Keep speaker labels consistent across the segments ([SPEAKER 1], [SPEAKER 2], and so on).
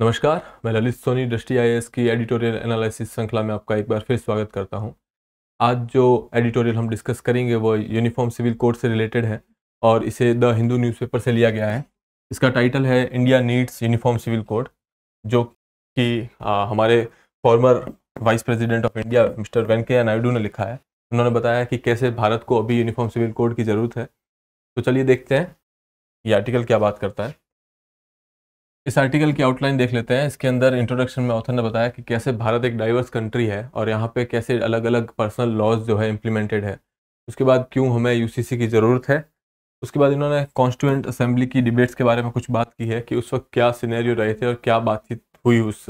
[SPEAKER 1] नमस्कार मैं ललित सोनी दृष्टि आई की एडिटोरियल एनालिसिस श्रृंखला में आपका एक बार फिर स्वागत करता हूं। आज जो एडिटोरियल हम डिस्कस करेंगे वो यूनिफॉर्म सिविल कोड से रिलेटेड है और इसे द हिंदू न्यूज़पेपर से लिया गया है इसका टाइटल है India needs uniform civil code जो कि हमारे former vice president of India Mister Venkaiah Naidu ने लिखा है उन्होंने बताया कि कैसे भारत को अभी यूनिफॉर्म सिविल कोड की ज़रूरत है तो चलिए देखते हैं ये आर्टिकल क्या बात करता है इस आर्टिकल की आउटलाइन देख लेते हैं इसके अंदर इंट्रोडक्शन में ऑथर ने बताया कि कैसे भारत एक डाइवर्स कंट्री है और यहाँ पे कैसे अलग अलग पर्सनल लॉज जो है इम्प्लीमेंटेड है उसके बाद क्यों हमें यूसीसी की ज़रूरत है उसके बाद इन्होंने कॉन्स्टिट्यूंट असेंबली की डिबेट्स के बारे में कुछ बात की है कि उस वक्त क्या सीनेरियो रहे थे और क्या बातचीत हुई उस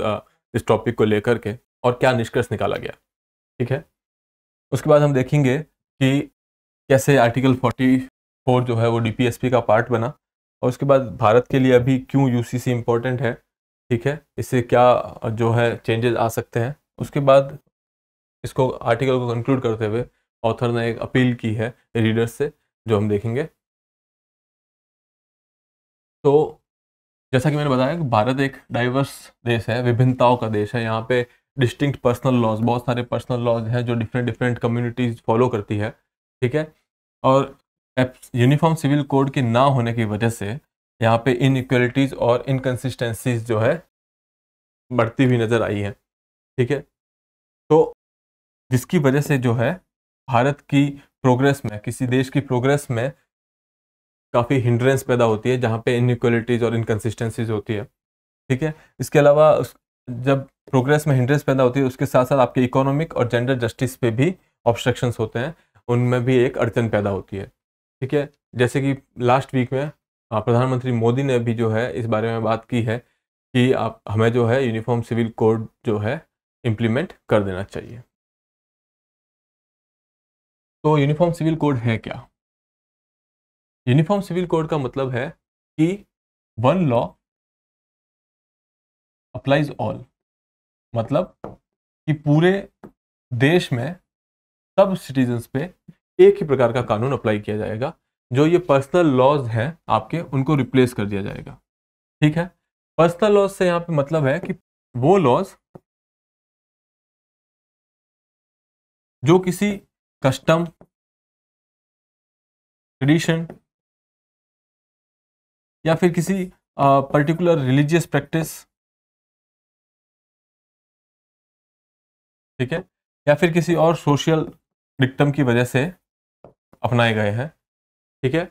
[SPEAKER 1] इस टॉपिक को लेकर के और क्या निष्कर्ष निकाला गया ठीक है उसके बाद हम देखेंगे कि कैसे आर्टिकल फोर्टी जो है वो डी का पार्ट बना और उसके बाद भारत के लिए अभी क्यों यू सी इम्पोर्टेंट है ठीक है इससे क्या जो है चेंजेस आ सकते हैं उसके बाद इसको आर्टिकल को कंक्लूड करते हुए ऑथर
[SPEAKER 2] ने एक अपील की है रीडर्स से जो हम देखेंगे तो जैसा कि मैंने बताया कि भारत एक डाइवर्स देश है विभिन्नताओं का
[SPEAKER 1] देश है यहाँ पे डिस्टिंक्ट पर्सनल लॉज बहुत सारे पर्सनल लॉज हैं जो डिफरेंट डिफरेंट कम्युनिटीज़ फॉलो करती है ठीक है और यूनिफॉर्म सिविल कोड के ना होने की वजह से यहाँ पे इनक्वलिटीज़ और इनकन्सिस्टेंसीज जो है बढ़ती हुई नज़र आई है ठीक है तो जिसकी वजह से जो है भारत की प्रोग्रेस में किसी देश की प्रोग्रेस में काफ़ी हिंड्रेंस पैदा होती है जहाँ पे इनक्वलिटीज़ और इनकन्सिस्टेंसीज होती है ठीक है इसके अलावा जब प्रोग्रेस में हिंड्रेंस पैदा होती है उसके साथ साथ आपके इकोनॉमिक और जेंडर जस्टिस पे भी ऑब्स्ट्रक्शंस होते हैं उनमें भी एक अड़चन पैदा होती है ठीक है जैसे कि लास्ट वीक में प्रधानमंत्री मोदी ने भी जो है इस बारे में बात की है कि आप हमें जो है यूनिफॉर्म सिविल कोड
[SPEAKER 2] जो है इम्प्लीमेंट कर देना चाहिए तो यूनिफॉर्म सिविल कोड है क्या यूनिफॉर्म सिविल कोड का मतलब है कि वन लॉ अप्लाइज ऑल मतलब कि पूरे देश में सब सिटीजन्स
[SPEAKER 1] पे एक ही प्रकार का कानून अप्लाई किया जाएगा जो ये पर्सनल लॉज हैं आपके उनको
[SPEAKER 2] रिप्लेस कर दिया जाएगा ठीक है पर्सनल लॉज से यहाँ पे मतलब है कि वो लॉज जो किसी कस्टम ट्रेडिशन या फिर किसी पर्टिकुलर रिलीजियस प्रैक्टिस ठीक है या फिर किसी और सोशल डिक्टम की वजह से अपनाए गए हैं ठीक है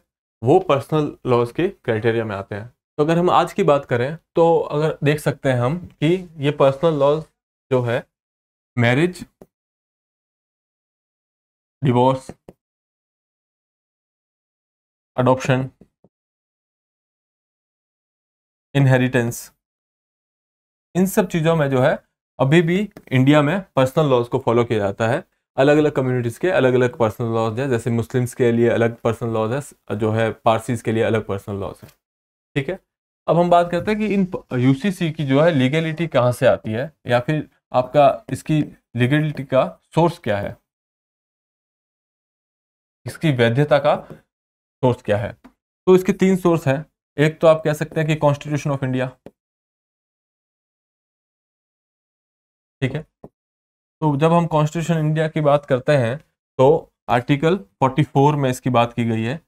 [SPEAKER 2] वो पर्सनल लॉज के क्राइटेरिया में आते हैं तो अगर हम आज की बात करें तो अगर देख सकते हैं हम कि ये पर्सनल लॉज जो है मैरिज डिवोर्स अडोप्शन इनहेरिटेंस इन सब चीज़ों में जो है
[SPEAKER 1] अभी भी इंडिया में पर्सनल लॉज को फॉलो किया जाता है अलग अलग कम्युनिटीज़ के अलग अलग पर्सनल लॉज हैं जैसे मुस्लिम्स के लिए अलग पर्सनल लॉज है जो है पारसीज के लिए अलग पर्सनल लॉज है ठीक है अब हम बात करते हैं कि इन यूसीसी की जो है लीगलिटी कहाँ से आती है या
[SPEAKER 2] फिर आपका इसकी लीगलिटी का सोर्स क्या है इसकी वैधता का सोर्स क्या है तो इसके तीन सोर्स हैं एक तो आप कह सकते हैं कि कॉन्स्टिट्यूशन ऑफ इंडिया ठीक है तो जब हम कॉन्स्टिट्यूशन इंडिया की बात करते हैं तो
[SPEAKER 1] आर्टिकल 44 में इसकी बात की गई है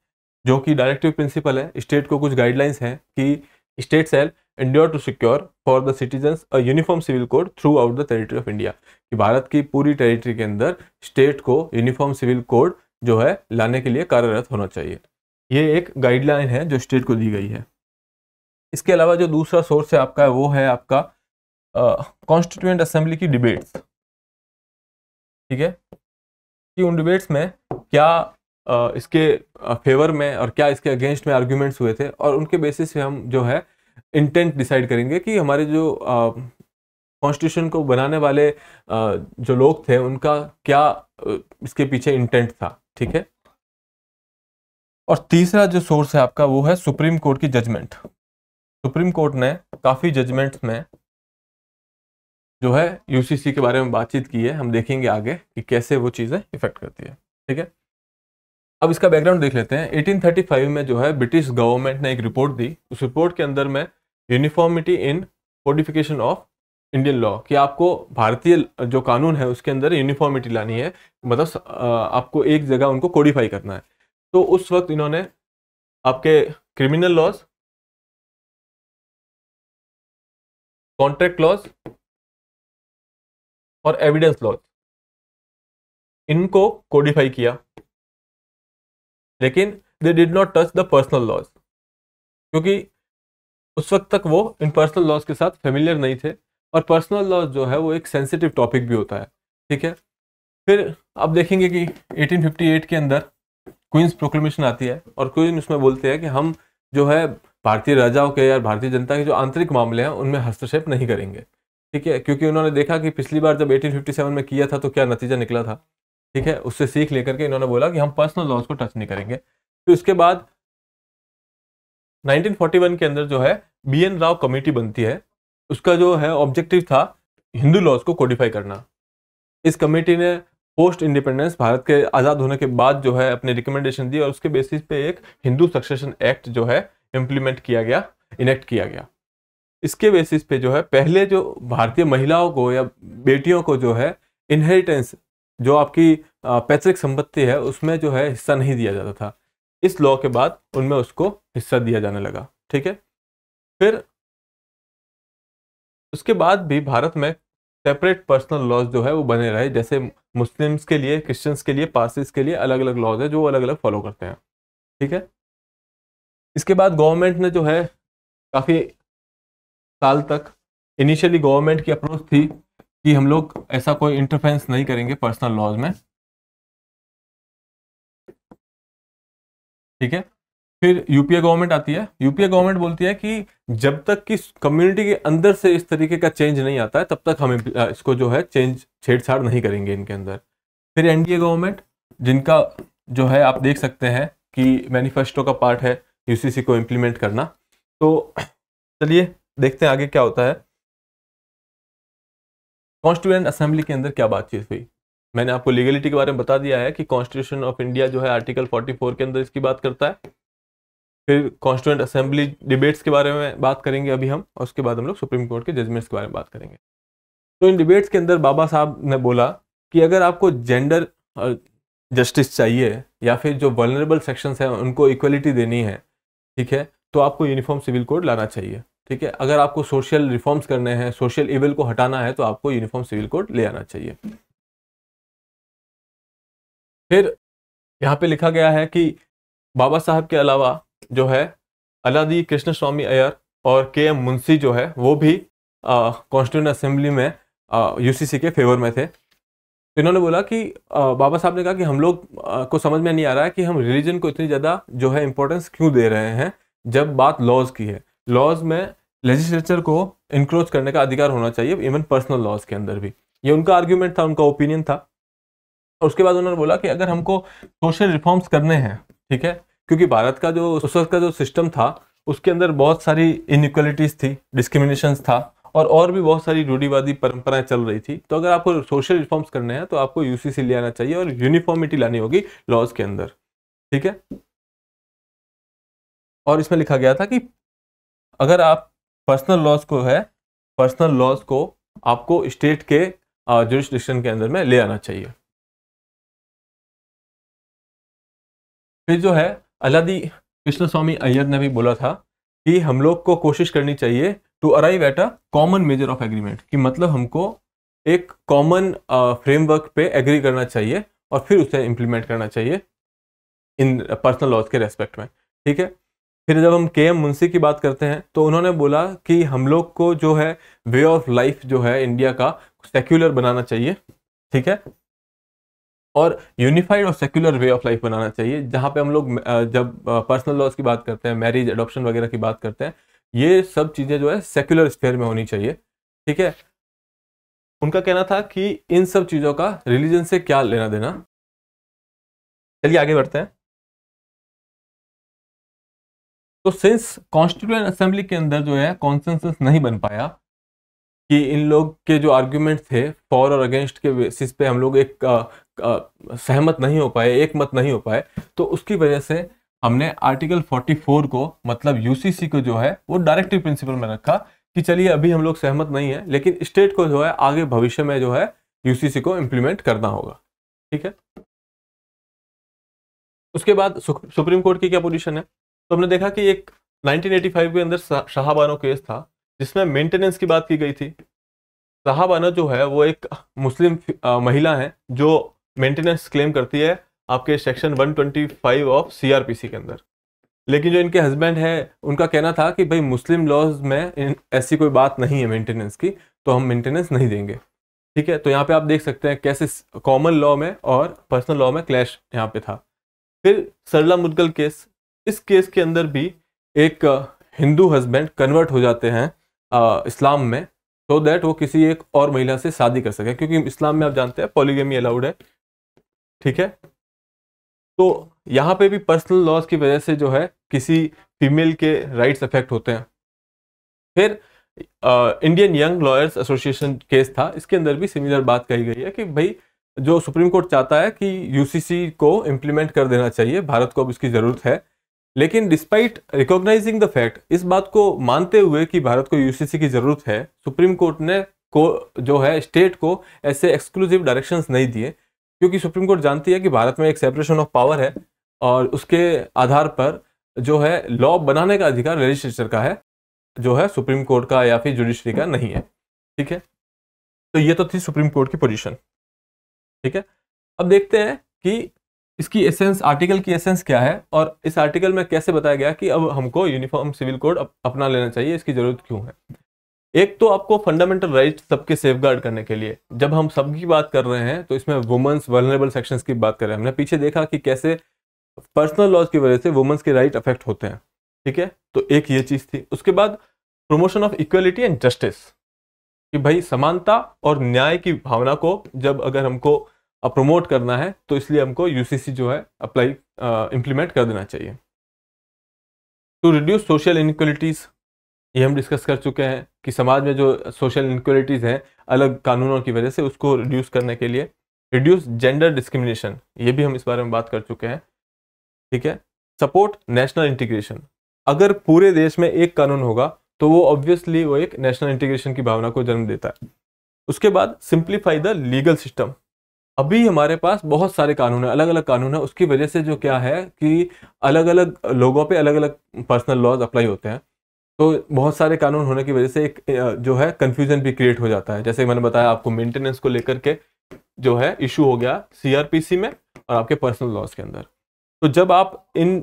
[SPEAKER 1] जो कि डायरेक्टिव प्रिंसिपल है स्टेट को कुछ गाइडलाइंस हैं कि state shall endeavour to secure for the citizens a uniform civil code throughout the territory of India कि भारत की पूरी टेरिटरी के अंदर स्टेट को यूनिफॉर्म सिविल कोड जो है लाने के लिए कार्यरत होना चाहिए ये एक गाइडलाइन है जो स्टेट को दी गई है
[SPEAKER 2] इसके अलावा जो दूसरा सोर्स है आपका वो है आपका कॉन्स्टिट्यूंट असेंबली की डिबेट्स ठीक है कि उन डिबेट्स में
[SPEAKER 1] क्या इसके फेवर में और क्या इसके अगेंस्ट में आर्ग्यूमेंट्स हुए थे और उनके बेसिस पे हम जो है इंटेंट डिसाइड करेंगे कि हमारे जो कॉन्स्टिट्यूशन को बनाने वाले जो लोग थे उनका क्या इसके पीछे इंटेंट था
[SPEAKER 2] ठीक है और तीसरा जो सोर्स है आपका वो है सुप्रीम कोर्ट की जजमेंट सुप्रीम कोर्ट ने काफ़ी जजमेंट्स में
[SPEAKER 1] जो है यूसीसी के बारे में बातचीत की है हम देखेंगे आगे कि कैसे वो चीज़ें इफेक्ट करती है ठीक है अब इसका बैकग्राउंड देख लेते हैं 1835 में जो है ब्रिटिश गवर्नमेंट ने एक रिपोर्ट दी उस रिपोर्ट के अंदर में uniformity in codification of Indian law कि आपको भारतीय जो कानून है उसके अंदर यूनिफॉर्मिटी लानी है मतलब आपको एक
[SPEAKER 2] जगह उनको कोडिफाई करना है तो उस वक्त इन्होंने आपके क्रिमिनल लॉज कॉन्ट्रैक्ट लॉज और एविडेंस लॉज इनको कोडिफाई किया लेकिन they did not touch the personal laws क्योंकि
[SPEAKER 1] उस वक्त तक वो इन पर्सनल लॉज के साथ फेमिलियर नहीं थे और पर्सनल लॉज जो है वो एक सेंसिटिव टॉपिक भी होता है ठीक है फिर आप देखेंगे कि 1858 के अंदर क्वींस प्रोक्लेमेशन आती है और क्वीन उसमें बोलते हैं कि हम जो है भारतीय राजाओं के या भारतीय जनता के जो आंतरिक मामले हैं उनमें हस्तक्षेप नहीं करेंगे ठीक है क्योंकि उन्होंने देखा कि पिछली बार जब 1857 में किया था तो क्या नतीजा निकला था ठीक है उससे सीख लेकर के इन्होंने बोला कि हम पर्सनल लॉज को टच नहीं करेंगे तो इसके बाद 1941 के अंदर जो है बी एन राव कमेटी बनती है उसका जो है ऑब्जेक्टिव था हिंदू लॉज को कोडिफाई करना इस कमेटी ने पोस्ट इंडिपेंडेंस भारत के आज़ाद होने के बाद जो है अपने रिकमेंडेशन दी और उसके बेसिस पे एक हिंदू सक्सेशन एक्ट जो है इम्प्लीमेंट किया गया इनेक्ट किया गया इसके बेसिस पे जो है पहले जो भारतीय महिलाओं को या बेटियों को जो है इनहेरिटेंस जो आपकी पैतृक संपत्ति है उसमें जो है हिस्सा नहीं दिया जाता था इस लॉ के बाद उनमें उसको हिस्सा दिया जाने लगा ठीक है फिर उसके बाद भी भारत में सेपरेट पर्सनल लॉज जो है वो बने रहे जैसे मुस्लिम्स के लिए क्रिश्चियंस के लिए पार्सिस के लिए अलग अलग लॉज है जो अलग अलग फॉलो करते हैं ठीक है इसके बाद गवर्नमेंट ने जो है काफ़ी साल तक इनिशियली गवर्नमेंट की अप्रोच थी
[SPEAKER 2] कि हम लोग ऐसा कोई इंटरफेंस नहीं करेंगे पर्सनल लॉज में ठीक है फिर यूपीए गवर्नमेंट आती है यूपीए
[SPEAKER 1] गवर्नमेंट बोलती है कि जब तक कि कम्युनिटी के अंदर से इस तरीके का चेंज नहीं आता है तब तक हम इसको जो है चेंज छेड़छाड़ नहीं करेंगे इनके अंदर फिर एनडीए गवर्नमेंट जिनका जो है आप देख सकते हैं कि मैनिफेस्टो का पार्ट है यूसीसी को इम्प्लीमेंट करना तो चलिए देखते हैं आगे क्या होता है कॉन्स्टिट्यूएंट असेंबली के अंदर क्या बातचीत हुई मैंने आपको लीगलिटी के बारे में बता दिया है कि कॉन्स्टिट्यूशन ऑफ इंडिया जो है आर्टिकल 44 के अंदर इसकी बात करता है फिर कॉन्स्टिट्यूंट असेंबली डिबेट्स के बारे में बात करेंगे अभी हम और उसके बाद हम लोग सुप्रीम कोर्ट के जजमेंट्स के बारे में बात करेंगे तो इन डिबेट्स के अंदर बाबा साहब ने बोला कि अगर आपको जेंडर जस्टिस चाहिए या फिर जो वर्नरेबल सेक्शंस हैं उनको इक्वलिटी देनी है ठीक है तो आपको यूनिफॉर्म सिविल कोड लाना चाहिए ठीक है अगर आपको सोशल रिफॉर्म्स करने हैं सोशल इविल को हटाना है तो आपको
[SPEAKER 2] यूनिफॉर्म सिविल कोड ले आना चाहिए फिर यहाँ पे लिखा गया है कि बाबा साहब के अलावा जो है अलादी
[SPEAKER 1] कृष्ण स्वामी अयर और के एम मुंशी जो है वो भी कॉन्स्टिट्यूंट असेंबली में यूसीसी के फेवर में थे तो इन्होंने बोला कि आ, बाबा साहब ने कहा कि हम लोग आ, को समझ में नहीं आ रहा है कि हम रिलीजन को इतनी ज़्यादा जो है इम्पोर्टेंस क्यों दे रहे हैं जब बात लॉज की है लॉज में लेजिस्लेचर को इंक्रोच करने का अधिकार होना चाहिए इवन पर्सनल लॉज के अंदर भी ये उनका आर्ग्यूमेंट था उनका ओपिनियन था और उसके बाद उन्होंने बोला कि अगर हमको सोशल रिफॉर्म्स करने हैं ठीक है क्योंकि भारत का जो उस वक्त का जो सिस्टम था उसके अंदर बहुत सारी इनक्वलिटीज़ थी डिस्क्रिमिनेशन था और और भी बहुत सारी रूढ़ीवादी परंपराएं चल रही थी तो अगर आपको सोशल रिफॉर्म्स करने हैं तो आपको यूसीसी ले आना चाहिए और यूनिफॉर्मिटी लानी होगी
[SPEAKER 2] लॉज के अंदर ठीक है और इसमें लिखा गया था कि अगर आप पर्सनल लॉस को है पर्सनल लॉस को आपको स्टेट के जुडिस्डिक्शन के अंदर में ले आना चाहिए फिर जो है अलादी कृष्ण स्वामी अय्यर ने भी बोला था
[SPEAKER 1] कि हम लोग को कोशिश करनी चाहिए to arrive at a common major of agreement कि मतलब हमको एक कॉमन फ्रेमवर्क पे एग्री करना चाहिए और फिर उसे इम्प्लीमेंट करना चाहिए इन पर्सनल लॉज के रेस्पेक्ट में ठीक है फिर जब हम के एम मुंशी की बात करते हैं तो उन्होंने बोला कि हम लोग को जो है वे ऑफ लाइफ जो है इंडिया का सेक्युलर बनाना चाहिए ठीक है और यूनिफाइड और सेक्युलर वे ऑफ लाइफ बनाना चाहिए जहाँ पे हम लोग जब पर्सनल लॉज की बात करते हैं मैरिज एडॉप्शन वगैरह की बात करते हैं ये सब चीज़ें जो है सेक्युलर स्फेयर में होनी चाहिए ठीक है
[SPEAKER 2] उनका कहना था कि इन सब चीज़ों का रिलीजन से क्या लेना देना चलिए आगे बढ़ते हैं तो सिंस कॉन्स्टिट्यूंट असेंबली के अंदर जो है कॉन्सेंसस नहीं बन पाया कि इन लोग के जो आर्ग्यूमेंट
[SPEAKER 1] थे फॉर और अगेंस्ट के बेसिस पे हम लोग एक आ, आ, सहमत नहीं हो पाए एक मत नहीं हो पाए तो उसकी वजह से हमने आर्टिकल 44 को मतलब यूसीसी को जो है वो डायरेक्टिव प्रिंसिपल में रखा कि चलिए अभी हम लोग सहमत नहीं है लेकिन स्टेट को जो है आगे भविष्य में जो है यू को इम्प्लीमेंट करना होगा ठीक है उसके बाद सुप्रीम कोर्ट की क्या पोजिशन है तो हमने देखा कि एक 1985 के अंदर शाहबानो केस था जिसमें मेंटेनेंस की बात की गई थी शाहबानो जो है वो एक मुस्लिम महिला हैं जो मेंटेनेंस क्लेम करती है आपके सेक्शन 125 ऑफ सीआरपीसी के अंदर लेकिन जो इनके हस्बैंड है उनका कहना था कि भाई मुस्लिम लॉज में ऐसी कोई बात नहीं है मेंटेनेंस की तो हम मेंटेनेंस नहीं देंगे ठीक है तो यहाँ पे आप देख सकते हैं कैसे कॉमन लॉ में और पर्सनल लॉ में क्लैश यहाँ पे था फिर सरला मुदगल केस इस केस के अंदर भी एक हिंदू हस्बैंड कन्वर्ट हो जाते हैं आ, इस्लाम में सो so दैट वो किसी एक और महिला से शादी कर सके क्योंकि इस्लाम में आप जानते हैं पॉलीगेमी अलाउड है ठीक है तो यहाँ पे भी पर्सनल लॉस की वजह से जो है किसी फीमेल के राइट्स अफेक्ट होते हैं फिर Indian Young Lawyers Association case था इसके अंदर भी सिमिलर बात कही गई है कि भाई जो सुप्रीम कोर्ट चाहता है कि यूसीसी को इम्प्लीमेंट कर देना चाहिए भारत को अब इसकी ज़रूरत है लेकिन डिस्पाइट रिकॉग्नाइजिंग द फैक्ट इस बात को मानते हुए कि भारत को यूसीसी की ज़रूरत है सुप्रीम कोर्ट ने को जो है स्टेट को ऐसे एक्सक्लूसिव डायरेक्शंस नहीं दिए क्योंकि सुप्रीम कोर्ट जानती है कि भारत में एक सेपरेशन ऑफ पावर है और उसके आधार पर जो है लॉ बनाने का अधिकार लेजिस्लेचर
[SPEAKER 2] का है जो है सुप्रीम कोर्ट का या फिर जुडिशरी का नहीं है ठीक है तो ये तो थी सुप्रीम कोर्ट की पोजीशन ठीक है अब देखते हैं कि इसकी
[SPEAKER 1] एसेंस आर्टिकल की एसेंस क्या है और इस आर्टिकल में कैसे बताया गया कि अब हमको यूनिफॉर्म सिविल कोड अपना लेना चाहिए इसकी ज़रूरत क्यों है एक तो आपको फंडामेंटल राइट सबके सेफ करने के लिए जब हम सब की बात कर रहे हैं तो इसमें वुमेंस वर्नरेबल सेक्शंस की बात कर रहे हैं हमने पीछे देखा कि कैसे पर्सनल लॉज की वजह से वुमेंस के राइट अफेक्ट होते हैं ठीक है तो एक ये चीज़ थी उसके बाद promotion of equality and justice कि भाई समानता और न्याय की भावना को जब अगर हमको प्रमोट करना है तो इसलिए हमको यूसीसी जो है अप्लाई इम्प्लीमेंट कर देना चाहिए टू रिड्यूस सोशल इनक्वलिटीज़ ये हम डिस्कस कर चुके हैं कि समाज में जो सोशल इनक्वलिटीज़ हैं अलग कानूनों की वजह से उसको रिड्यूस करने के लिए रिड्यूस जेंडर डिस्क्रिमिनेशन ये भी हम इस बारे में बात कर चुके हैं ठीक है सपोर्ट नेशनल इंटीग्रेशन अगर पूरे देश में एक कानून होगा तो वो ऑब्वियसली वो एक नेशनल इंटीग्रेशन की भावना को जन्म देता है उसके बाद सिंप्लीफाई द लीगल सिस्टम अभी हमारे पास बहुत सारे कानून है अलग अलग कानून है उसकी वजह से जो क्या है कि अलग अलग लोगों पे अलग अलग पर्सनल लॉज अप्लाई होते हैं तो बहुत सारे कानून होने की वजह से एक जो है कन्फ्यूजन भी क्रिएट हो जाता है जैसे मैंने बताया आपको मेंटेनेंस को लेकर के जो है इशू हो गया सी में और आपके पर्सनल लॉज के अंदर तो जब आप इन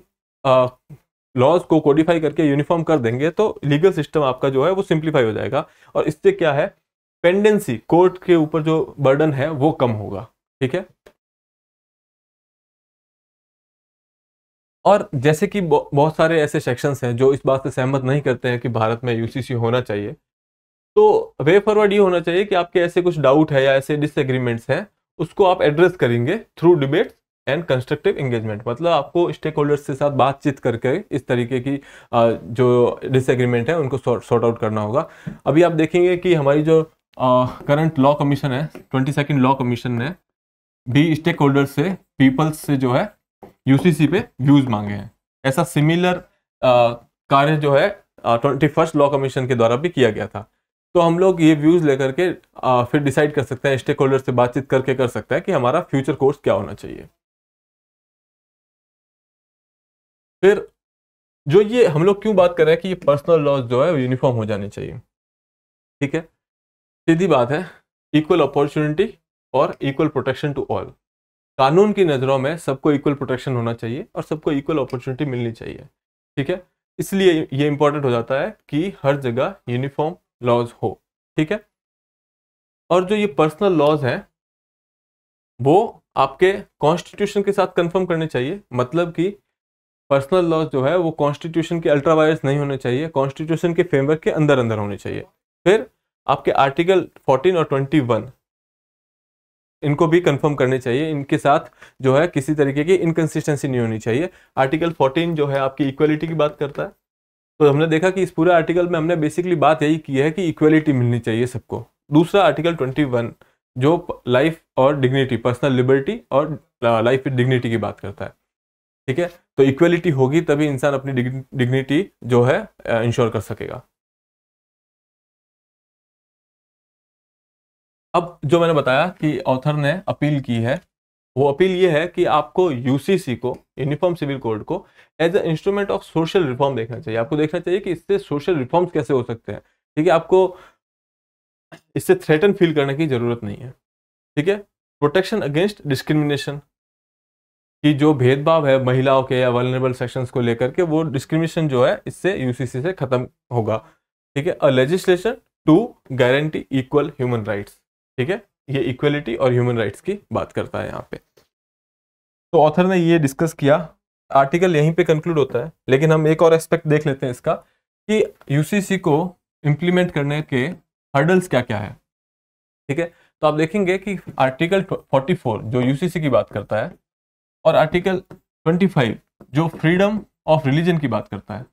[SPEAKER 1] लॉज को कोडिफाई करके यूनिफॉर्म कर देंगे तो लीगल सिस्टम आपका जो है वो सिंप्लीफाई हो जाएगा और इससे क्या है पेंडेंसी कोर्ट
[SPEAKER 2] के ऊपर जो बर्डन है वो कम होगा ठीक है और जैसे कि बहुत सारे ऐसे सेक्शंस हैं जो इस बात से सहमत नहीं
[SPEAKER 1] करते हैं कि भारत में यूसीसी होना चाहिए तो वे फॉरवर्ड ये होना चाहिए कि आपके ऐसे कुछ डाउट है या ऐसे डिसएग्रीमेंट्स हैं उसको आप एड्रेस करेंगे through debates and constructive engagement मतलब आपको स्टेक होल्डर्स के साथ बातचीत करके इस तरीके की जो डिसएग्रीमेंट है उनको सॉर्ट आउट करना होगा अभी आप देखेंगे कि हमारी जो करंट लॉ कमीशन है ट्वेंटी सेकेंड लॉ कमीशन है भी स्टेक होल्डर से पीपल्स से जो है यूसीसी पे व्यूज मांगे हैं ऐसा सिमिलर कार्य जो है ट्वेंटी फर्स्ट लॉ कमीशन के द्वारा भी किया गया था तो हम लोग ये व्यूज लेकर के आ, फिर डिसाइड
[SPEAKER 2] कर सकते हैं स्टेक होल्डर से बातचीत करके कर सकते हैं कि हमारा फ्यूचर कोर्स क्या होना चाहिए फिर जो ये हम लोग क्यों बात कर रहे हैं कि ये पर्सनल लॉज जो है यूनिफॉर्म हो जानी चाहिए ठीक है सीधी बात है
[SPEAKER 1] इक्वल अपॉर्चुनिटी और इक्वल प्रोटेक्शन टू ऑल कानून की नज़रों में सबको इक्वल प्रोटेक्शन होना चाहिए और सबको इक्वल अपॉर्चुनिटी मिलनी चाहिए ठीक है इसलिए ये इंपॉर्टेंट हो जाता है कि हर जगह यूनिफॉर्म लॉज हो ठीक है और जो ये पर्सनल लॉज हैं वो आपके कॉन्स्टिट्यूशन के साथ कंफर्म करने चाहिए मतलब कि पर्सनल लॉज जो है वो कॉन्स्टिट्यूशन के अल्ट्रा नहीं होने चाहिए कॉन्स्टिट्यूशन के फ्रेमवर्क के अंदर अंदर होने चाहिए फिर आपके आर्टिकल 14 और 21 इनको भी कंफर्म करने चाहिए इनके साथ जो है किसी तरीके की इनकन्सिस्टेंसी नहीं होनी चाहिए आर्टिकल 14 जो है आपकी इक्वलिटी की बात करता है तो हमने देखा कि इस पूरे आर्टिकल में हमने बेसिकली बात यही की है कि इक्वलिटी मिलनी चाहिए सबको दूसरा आर्टिकल 21 जो लाइफ और डिग्निटी पर्सनल लिबर्टी और लाइफ विद डिग्निटी की बात करता
[SPEAKER 2] है ठीक है तो इक्वलिटी होगी तभी इंसान अपनी डिग्निटी जो है इंश्योर कर सकेगा अब जो मैंने बताया कि ऑथर ने अपील की है वो अपील ये है कि आपको यूसीसी
[SPEAKER 1] को यूनिफॉर्म सिविल कोड को as a instrument of social reform देखना चाहिए आपको देखना चाहिए कि इससे सोशल रिफॉर्म्स कैसे हो सकते हैं ठीक है आपको इससे थ्रेटन फील करने की ज़रूरत नहीं है ठीक है प्रोटेक्शन अगेंस्ट डिस्क्रिमिनेशन कि जो भेदभाव है महिलाओं के या वर्नेबल सेक्शंस को लेकर के वो डिस्क्रिमिनेशन जो है इससे यूसीसी से खत्म होगा ठीक है a legislation to guarantee equal human rights ठीक है ये इक्वलिटी और ह्यूमन राइट्स की बात करता है यहाँ पे तो ऑथर ने ये डिस्कस किया आर्टिकल यहीं पे कंक्लूड होता है लेकिन हम एक और एस्पेक्ट देख लेते हैं इसका कि यूसीसी को इम्प्लीमेंट करने के हर्डल्स क्या क्या है ठीक है तो आप देखेंगे कि आर्टिकल 44 जो यूसीसी की बात करता है और आर्टिकल
[SPEAKER 2] 25 जो फ्रीडम ऑफ रिलीजन की बात करता है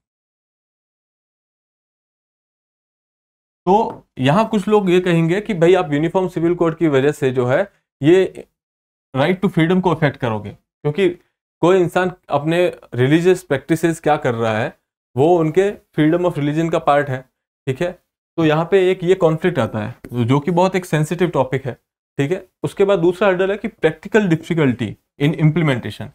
[SPEAKER 2] तो यहाँ कुछ लोग ये कहेंगे कि भाई आप यूनिफॉर्म सिविल
[SPEAKER 1] कोड की वजह से जो है ये राइट टू फ्रीडम को अफेक्ट करोगे क्योंकि कोई इंसान अपने रिलीजियस प्रैक्टिसेस क्या कर रहा है वो उनके फ्रीडम ऑफ रिलीजन का पार्ट है ठीक है तो यहाँ पे एक ये कॉन्फ्लिक्ट आता है जो कि बहुत एक सेंसिटिव टॉपिक है ठीक है उसके बाद दूसरा हर्डल है कि प्रैक्टिकल डिफिकल्टी इन इम्प्लीमेंटेशन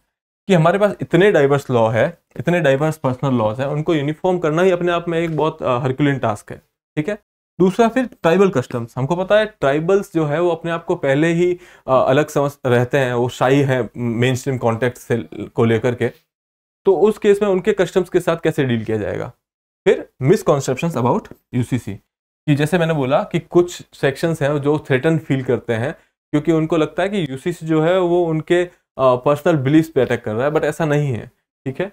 [SPEAKER 1] कि हमारे पास इतने डाइवर्स लॉ है इतने डाइवर्स पर्सनल लॉज है उनको यूनिफॉर्म करना ही अपने आप में एक बहुत हरकुलिन टास्क है ठीक है दूसरा फिर ट्राइबल कस्टम्स हमको पता है ट्राइबल्स जो है वो अपने आप को पहले ही अलग समझ रहते हैं वो शाही हैं मेन स्ट्रीम कॉन्टेक्ट से को लेकर के तो उस केस में उनके कस्टम्स के साथ कैसे डील किया जाएगा फिर मिसकॉन्सेप्शन अबाउट यूसीसी कि जैसे मैंने बोला कि कुछ सेक्शंस हैं जो थ्रेटन फील करते हैं क्योंकि उनको लगता है कि यूसीसी जो है वो उनके पर्सनल बिलीफ पे अटैक कर रहा है बट ऐसा नहीं है ठीक है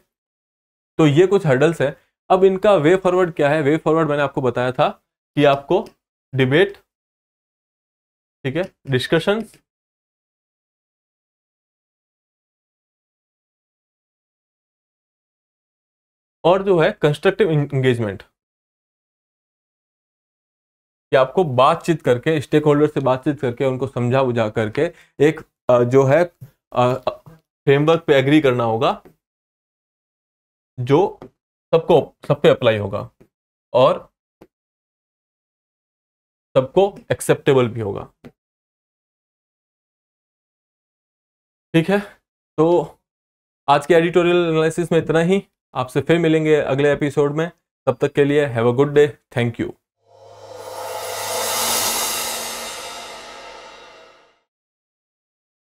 [SPEAKER 1] तो ये कुछ हर्डल्स है अब इनका वे फॉरवर्ड क्या
[SPEAKER 2] है वे फॉरवर्ड मैंने आपको बताया था कि आपको डिबेट ठीक है डिस्कशंस और जो है कंस्ट्रक्टिव इंगेजमेंट कि आपको बातचीत करके स्टेक होल्डर से बातचीत
[SPEAKER 1] करके उनको समझा बुझा करके एक जो है फ्रेमवर्क पे एग्री
[SPEAKER 2] करना होगा जो सबको सब पे अप्लाई होगा और सबको एक्सेप्टेबल भी होगा ठीक है तो आज के एडिटोरियल एनालिसिस में इतना ही आपसे फिर मिलेंगे अगले एपिसोड में तब तक के लिए have a good day thank you